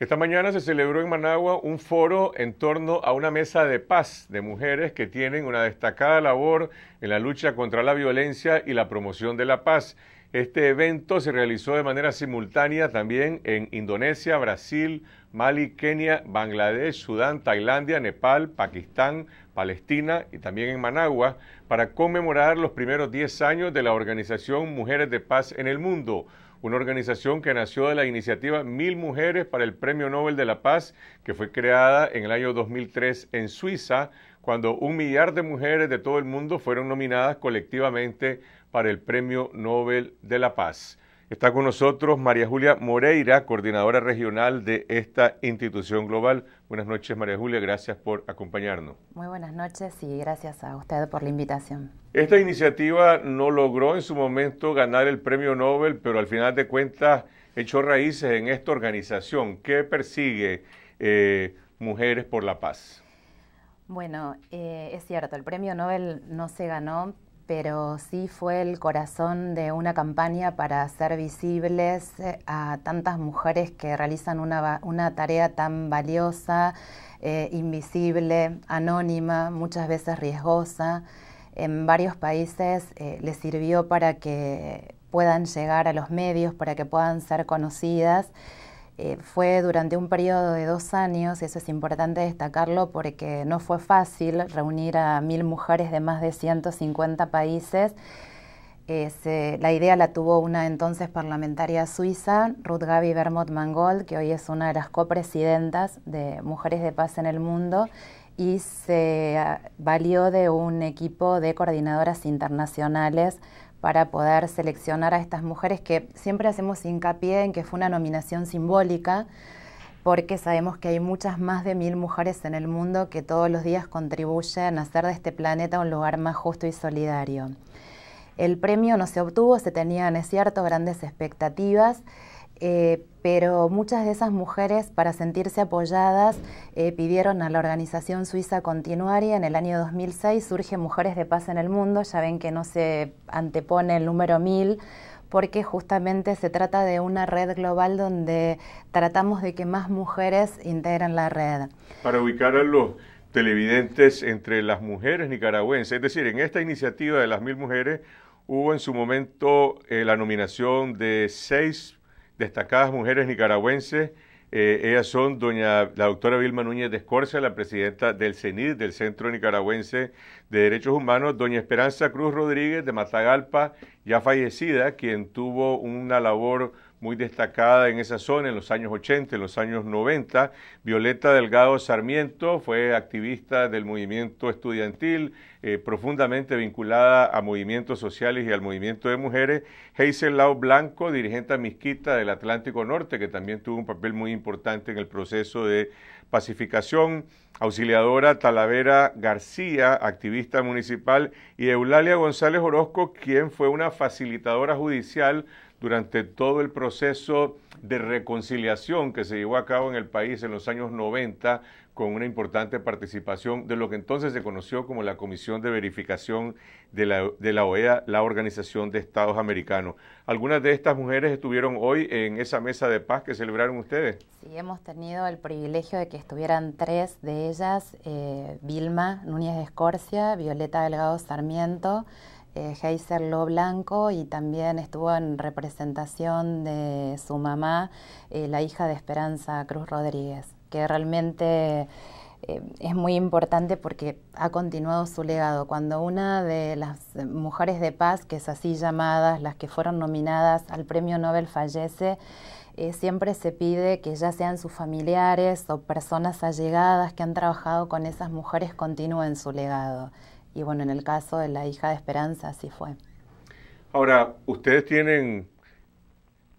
Esta mañana se celebró en Managua un foro en torno a una mesa de paz de mujeres que tienen una destacada labor en la lucha contra la violencia y la promoción de la paz. Este evento se realizó de manera simultánea también en Indonesia, Brasil, Mali, Kenia, Bangladesh, Sudán, Tailandia, Nepal, Pakistán, Palestina y también en Managua para conmemorar los primeros 10 años de la organización Mujeres de Paz en el Mundo una organización que nació de la iniciativa Mil Mujeres para el Premio Nobel de la Paz, que fue creada en el año 2003 en Suiza, cuando un millar de mujeres de todo el mundo fueron nominadas colectivamente para el Premio Nobel de la Paz. Está con nosotros María Julia Moreira, coordinadora regional de esta institución global. Buenas noches, María Julia, gracias por acompañarnos. Muy buenas noches y gracias a usted por la invitación. Esta iniciativa no logró en su momento ganar el premio Nobel, pero al final de cuentas echó raíces en esta organización ¿Qué persigue eh, Mujeres por la Paz. Bueno, eh, es cierto, el premio Nobel no se ganó, pero sí fue el corazón de una campaña para hacer visibles eh, a tantas mujeres que realizan una, tarea tan valiosa, eh, invisible, anónima, muchas veces riesgosa. En varios países eh, les sirvió para que puedan llegar a los medios, para que puedan ser conocidas. Eh, fue durante un periodo de dos años, y eso es importante destacarlo porque no fue fácil reunir a mil mujeres de más de 150 países. Eh, la idea la tuvo una entonces parlamentaria suiza, Ruth Gaby Bermot Mangold, que hoy es una de las copresidentas de Mujeres de Paz en el Mundo, y se ah, valió de un equipo de coordinadoras internacionales para poder seleccionar a estas mujeres que siempre hacemos hincapié en que fue una nominación simbólica, porque sabemos que hay muchas más de mil mujeres en el mundo que todos los días contribuyen a hacer de este planeta un lugar más justo y solidario. El premio no se obtuvo, se tenían, es cierto, grandes expectativas eh, pero muchas de esas mujeres, para sentirse apoyadas, eh, pidieron a la organización suiza Continuaria. En el año 2006 surge Mujeres de Paz en el Mundo. Ya ven que no se antepone el número mil, porque justamente se trata de una red global donde tratamos de que más mujeres integren la red. Para ubicar a los televidentes entre las mujeres nicaragüenses, es decir, en esta iniciativa de las mil mujeres hubo en su momento eh, la nominación de seis destacadas mujeres nicaragüenses. Eh, ellas son doña la doctora Vilma Núñez de Escorza, la presidenta del CENID, del Centro Nicaragüense de Derechos Humanos, doña Esperanza Cruz Rodríguez de Matagalpa, ya fallecida, quien tuvo una labor muy destacada en esa zona en los años 80, en los años 90. Violeta Delgado Sarmiento fue activista del movimiento estudiantil, eh, profundamente vinculada a movimientos sociales y al movimiento de mujeres. Hazel Lau Blanco, dirigente misquita del Atlántico Norte, que también tuvo un papel muy importante en el proceso de pacificación. Auxiliadora Talavera García, activista municipal, y Eulalia González Orozco, quien fue una facilitadora judicial durante todo el proceso de reconciliación que se llevó a cabo en el país en los años 90 con una importante participación de lo que entonces se conoció como la Comisión de Verificación de la, OEA, e la Organización de Estados Americanos. Algunas de estas mujeres estuvieron hoy en esa mesa de paz que celebraron ustedes. Sí, hemos tenido el privilegio de que estuvieran tres de ellas, eh, Vilma Núñez de Escorcia, Violeta Delgado Sarmiento, eh, Heiser Lo Blanco y también estuvo en representación de su mamá, eh, la hija de Esperanza Cruz Rodríguez, que realmente eh, es muy importante porque ha continuado su legado. Cuando una de las mujeres de paz, que es así llamadas, las que fueron nominadas al Premio Nobel fallece, siempre se pide que ya sean sus familiares o personas allegadas que han trabajado con esas mujeres continúen su legado y bueno, en el caso de la hija de Esperanza así fue. Ahora, ustedes tienen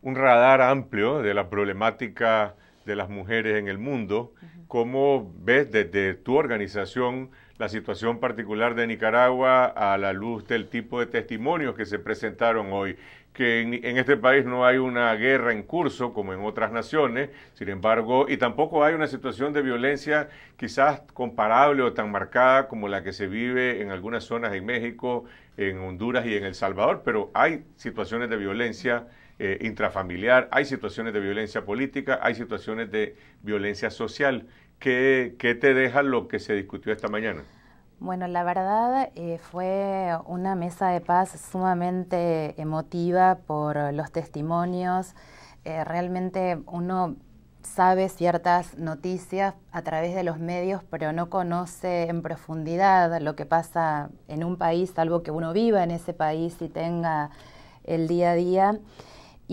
un radar amplio de la problemática de las mujeres en el mundo. ¿Cómo ves desde tu organización la situación particular de Nicaragua a la luz del tipo de testimonios que se presentaron hoy? que en, este país no hay una guerra en curso como en otras naciones, sin embargo, y tampoco hay una situación de violencia quizás comparable o tan marcada como la que se vive en algunas zonas en México, en Honduras y en El Salvador, pero hay situaciones de violencia eh, intrafamiliar, hay situaciones de violencia política, hay situaciones de violencia social. qué te deja lo que se discutió esta mañana? Bueno, la verdad eh, fue una mesa de paz sumamente emotiva por los testimonios. Eh, realmente uno sabe ciertas noticias a través de los medios, pero no conoce en profundidad lo que pasa en un país, salvo que uno viva en ese país y tenga el día a día.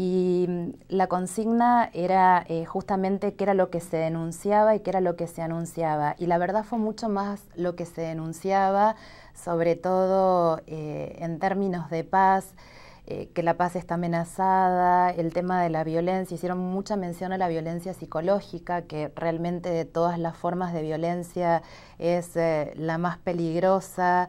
Y mm, la consigna era eh, justamente qué era lo que se denunciaba y qué era lo que se anunciaba. Y la verdad fue mucho más lo que se denunciaba, sobre todo eh, en términos de paz, eh, que la paz está amenazada, el tema de la violencia. Hicieron mucha mención a la violencia psicológica, que realmente de todas las formas de violencia es la más peligrosa.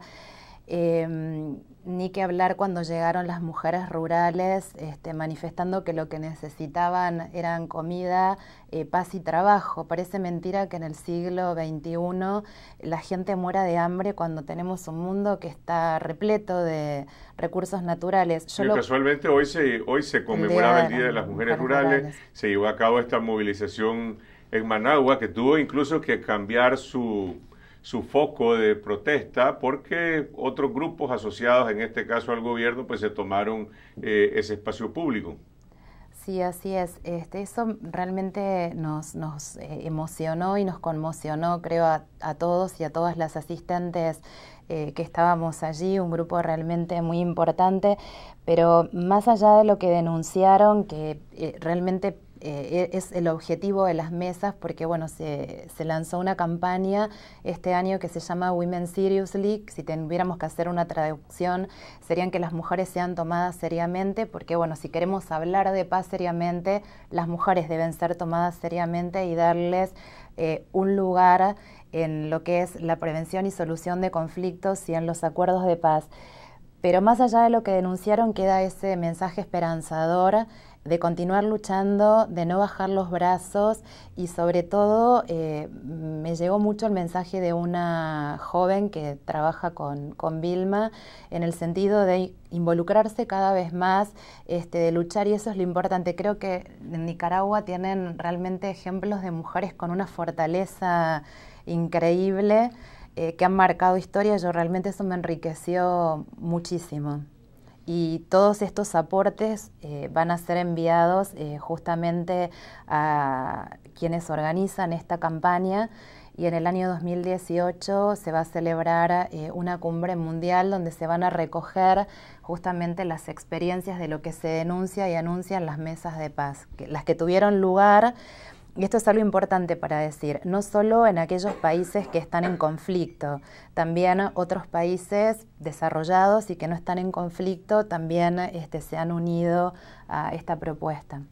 Em, ni que hablar cuando llegaron las mujeres rurales este, manifestando que lo que necesitaban eran comida, eh, paz y trabajo. Parece mentira que en el siglo XXI la gente muera de hambre cuando tenemos un mundo que está repleto de recursos naturales. Casualmente hoy se, hoy se conmemoraba el Día de las Mujeres, rurales, se llevó a cabo esta movilización en Managua que tuvo incluso que cambiar su su foco de protesta porque otros grupos asociados, en este caso al gobierno, pues se tomaron eh, ese espacio público. Sí, así es. Este, eso realmente nos, nos eh, emocionó y nos conmocionó, creo, a, a, todos y a todas las asistentes eh, que estábamos allí, un grupo realmente muy importante, pero más allá de lo que denunciaron, que realmente eh, e-, es el objetivo de las mesas porque bueno, se, lanzó una campaña este año que se llama Women Seriously, si tuviéramos que hacer una traducción serían que las mujeres sean tomadas seriamente porque bueno, si queremos hablar de paz seriamente, las mujeres deben ser tomadas seriamente y darles eh, un lugar en lo que es la prevención y solución de conflictos y en los acuerdos de paz. Pero más allá de lo que denunciaron, queda ese mensaje esperanzador de continuar luchando, de no bajar los brazos y sobre todo eh, me llegó mucho el mensaje de una joven que trabaja con, con Vilma en el sentido de involucrarse cada vez más, este, de luchar y eso es lo importante. Creo que en Nicaragua tienen realmente ejemplos de mujeres con una fortaleza increíble eh, que han marcado historia. Yo realmente eso me enriqueció muchísimo y todos estos aportes eh, van a ser enviados eh, justamente a quienes organizan esta campaña y en el año 2018 se va a celebrar eh, una cumbre mundial donde se van a recoger justamente las experiencias de lo que se denuncia y anuncian las mesas de paz, las que tuvieron lugar y esto es algo importante para decir, no solo en aquellos países que están en conflicto, también otros países desarrollados y que no están en conflicto también este, se han unido a esta propuesta.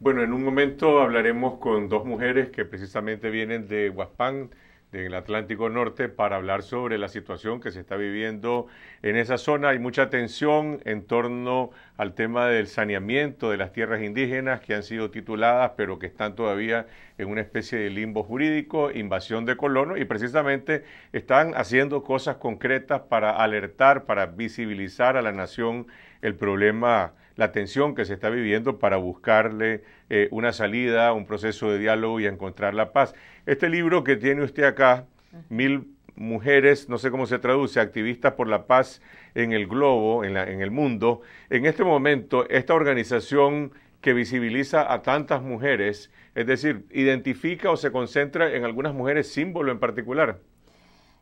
Bueno, en un momento hablaremos con dos mujeres que precisamente vienen de Huaspán, del Atlántico Norte, para hablar sobre la situación que se está viviendo en esa zona. Hay mucha tensión en torno a al tema del saneamiento de las tierras indígenas que han sido tituladas pero que están todavía en una especie de limbo jurídico, invasión de colonos y precisamente están haciendo cosas concretas para alertar, para visibilizar a la nación el problema, la tensión que se está viviendo para buscarle eh, una salida, un proceso de diálogo y encontrar la paz. Este libro que tiene usted acá, Mil mujeres, no sé cómo se traduce, activistas por la paz en el globo, en, en el mundo. En este momento, esta organización que visibiliza a tantas mujeres, es decir, identifica o se concentra en algunas mujeres símbolo en particular.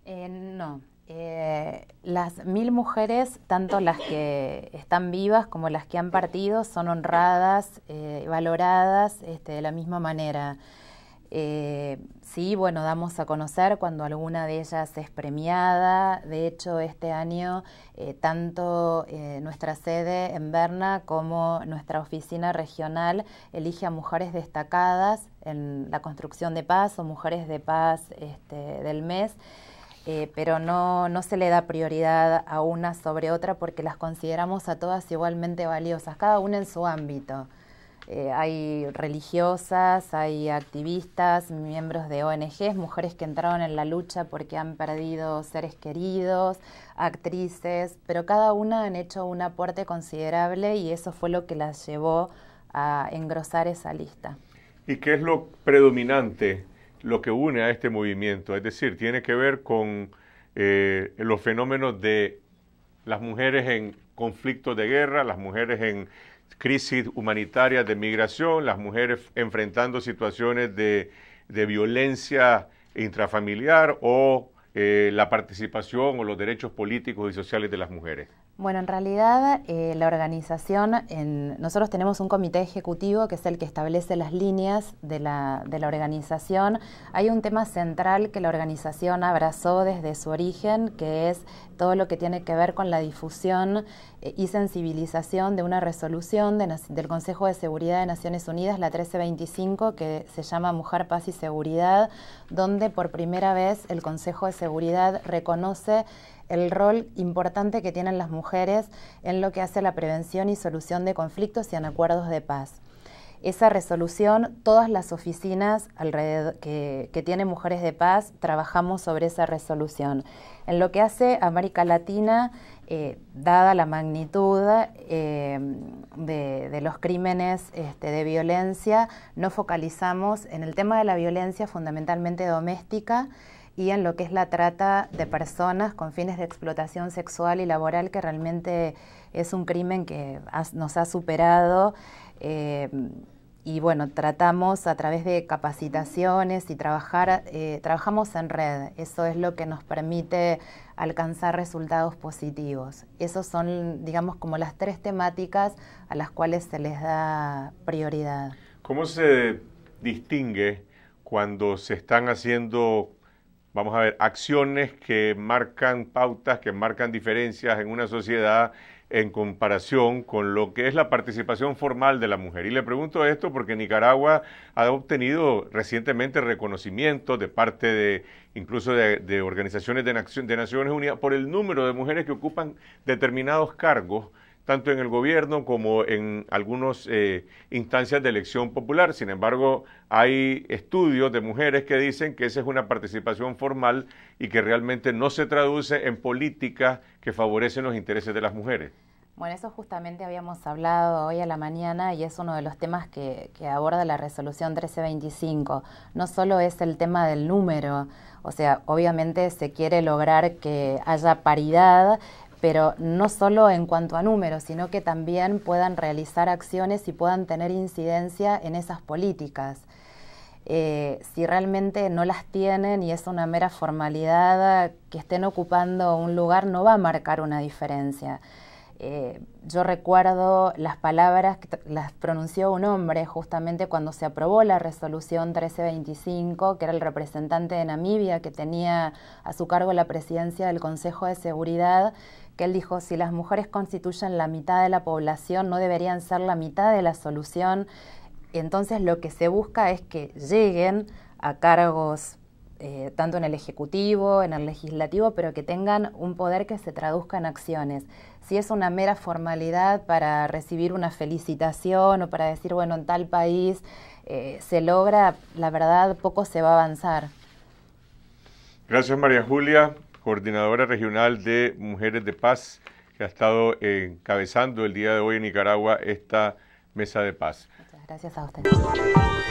Eh, no, eh, las mil mujeres, tanto las que están vivas como las que han partido, son honradas, eh, valoradas este, de la misma manera. Eh, sí, bueno, damos a conocer cuando alguna de ellas es premiada. De hecho, este año eh, tanto eh, nuestra sede en Berna como nuestra oficina regional elige a mujeres destacadas en la construcción de paz o mujeres de paz este, del mes. pero no, no se le da prioridad a una sobre otra porque las consideramos a todas igualmente valiosas, cada una en su ámbito. Eh, hay religiosas, hay activistas, miembros de ONGs, mujeres que entraron en la lucha porque han perdido seres queridos, actrices, pero cada una han hecho un aporte considerable y eso fue lo que las llevó a engrosar esa lista. ¿Y qué es lo predominante, lo que une a este movimiento? Es decir, tiene que ver con eh, los fenómenos de las mujeres en conflictos de guerra, las mujeres en crisis humanitaria de migración, las mujeres enfrentando situaciones de, violencia intrafamiliar o eh, la participación o los derechos políticos y sociales de las mujeres? Bueno, en realidad eh, la organización, nosotros tenemos un comité ejecutivo que es el que establece las líneas de la, de la, organización. Hay un tema central que la organización abrazó desde su origen, que es todo lo que tiene que ver con la difusión eh, y sensibilización de una resolución del Consejo de Seguridad de Naciones Unidas, la 1325, que se llama Mujer, Paz y Seguridad, donde por primera vez el Consejo de Seguridad reconoce el rol importante que tienen las mujeres en lo que hace a la prevención y solución de conflictos y en acuerdos de paz esa resolución, todas las oficinas alrededor, que, tienen Mujeres de Paz trabajamos sobre esa resolución. En lo que hace América Latina, eh, dada la magnitud eh, de, los crímenes este, de violencia, nos focalizamos en el tema de la violencia fundamentalmente doméstica y en lo que es la trata de personas con fines de explotación sexual y laboral, que realmente es un crimen que nos ha superado eh, y bueno, tratamos a través de capacitaciones y trabajar, eh, trabajamos en red. Eso es lo que nos permite alcanzar resultados positivos. Esas son, digamos, como las tres temáticas a las cuales se les da prioridad. ¿Cómo se distingue cuando se están haciendo, vamos a ver, acciones que marcan pautas, que marcan diferencias en una sociedad en comparación con lo que es la participación formal de la mujer. Y le pregunto esto porque Nicaragua ha obtenido recientemente reconocimiento de parte de incluso de, de organizaciones de, Naciones Unidas por el número de mujeres que ocupan determinados cargos tanto en el gobierno como en algunas eh, instancias de elección popular. Sin embargo, hay estudios de mujeres que dicen que esa es una participación formal y que realmente no se traduce en políticas que favorecen los intereses de las mujeres. Bueno, eso justamente habíamos hablado hoy a la mañana y es uno de los temas que, que, aborda la resolución 1325. No solo es el tema del número, o sea, obviamente se quiere lograr que haya paridad pero no solo en cuanto a números, sino que también puedan realizar acciones y puedan tener incidencia en esas políticas. Eh, si realmente no las tienen y es una mera formalidad que estén ocupando un lugar, no va a marcar una diferencia. Eh, yo recuerdo las palabras que las pronunció un hombre justamente cuando se aprobó la resolución 1325, que era el representante de Namibia que tenía a su cargo la presidencia del Consejo de Seguridad, que él dijo, si las mujeres constituyen la mitad de la población, no deberían ser la mitad de la solución. Entonces lo que se busca es que lleguen a cargos eh, tanto en el Ejecutivo, en el Legislativo, pero que tengan un poder que se traduzca en acciones. Si es una mera formalidad para recibir una felicitación o para decir, bueno, en tal país eh, se logra, la verdad poco se va a avanzar. Gracias María Julia coordinadora regional de Mujeres de Paz, que ha estado encabezando el día de hoy en Nicaragua esta mesa de paz. Muchas gracias a usted.